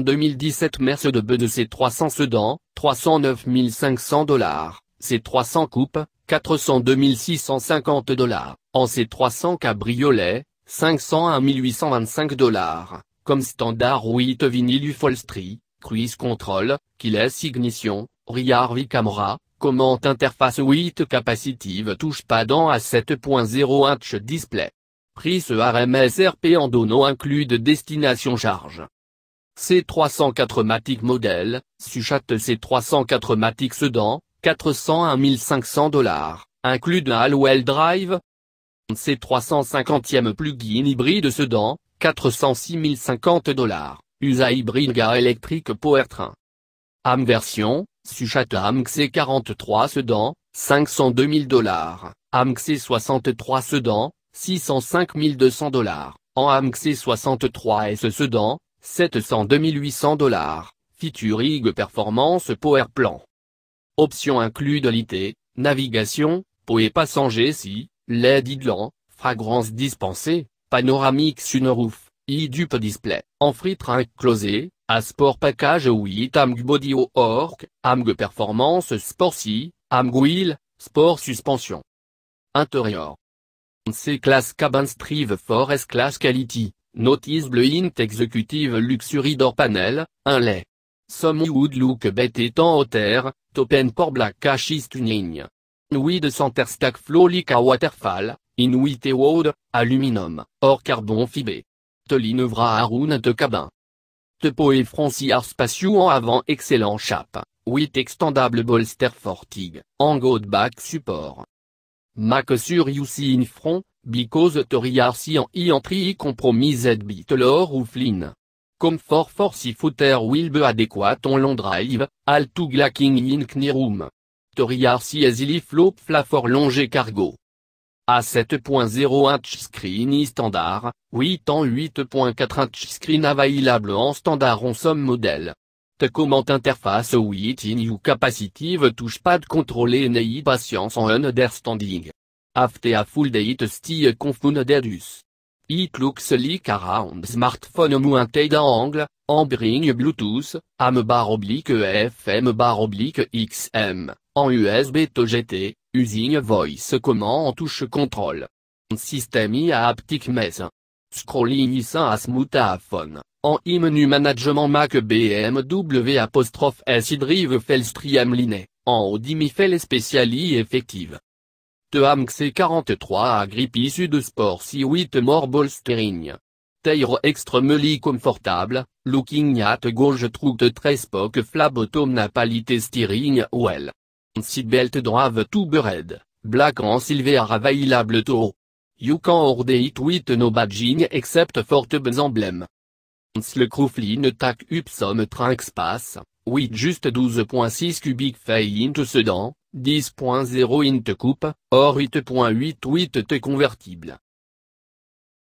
2017 mercedes de de c 300 Sedan, 309 500 dollars, c 300 Coupe, 402 650 dollars, en c 300 Cabriolet, 501 825 dollars, comme standard 8 vinyle Street, cruise control, keyless ignition, rear v camera, commande interface 8 capacitive touche dans à 7.0 inch display. Prix ce RMSRP en dono inclus de destination charge. C304 Matic Model, Suchat C304 Matic Sedan, 401 500 dollars, inclus de wheel Drive. C350e plugin hybride Sedan, 406 050 dollars, USA hybride Electric électrique powertrain. AM version, Suchat AMC C43 Sedan, 502 000 dollars, AMC C63 Sedan, 605 200 dollars, en AMC C63 S Sedan, 700-2800 dollars, Featuring Performance Power Plan. Options incluent l'IT, navigation, et passager si, LED idlant, fragrance dispensée, panoramique sunroof, e-dupe display, en free train closé, à sport package ou AMG body orc, AMG performance sport si, AMG wheel, sport suspension. Intérieur. C-Class Cabin Strive for S-Class Quality. Notice int Executive Luxury D'OR Panel, lait Some would look bet en hauteur, topen pour black une ligne. Nuit de center stack flow like waterfall, inuit et wood, aluminum, or carbon fibé. Te l'inevra de cabin. Te et franci ar spatio en avant excellent chape with extendable bolster fortig, en back support see in front, Because Toriarsi en I Z compromised Bitlor ou flin. Comfort for si footer will be adequate on long drive, all to glacking in knirum. Toriarsi easily flop fla for cargo. A7.0 inch screen i standard, 8 en 8.4 inch screen available en standard on somme modèle comment interface in you capacitive touchpad contrôler NI patience en understanding. After a full day it still confounded us. It looks like around smartphone mounted angle, en bring Bluetooth, AM bar oblique FM bar oblique XM, en USB to using voice command en touche contrôle. Système i aptic mess. Scrolling is a smooth phone. En e-menu management Mac BMW apostrophe S drive Fels-Triam-Liné, en Odimi Fel speciali effective. Team C43 Agrippi de Sport si 8 more steering. Teiro extremely confortable, looking at gauche troute très spoke flab napalité steering well. belt drive tube red, black en silver available to. You can order it with no badging except for the emblem le Tac Upsum Upsom Space, 8 Juste 12.6 cubic fei int sedan, 10.0 int coupe, or 8.8 8 convertible.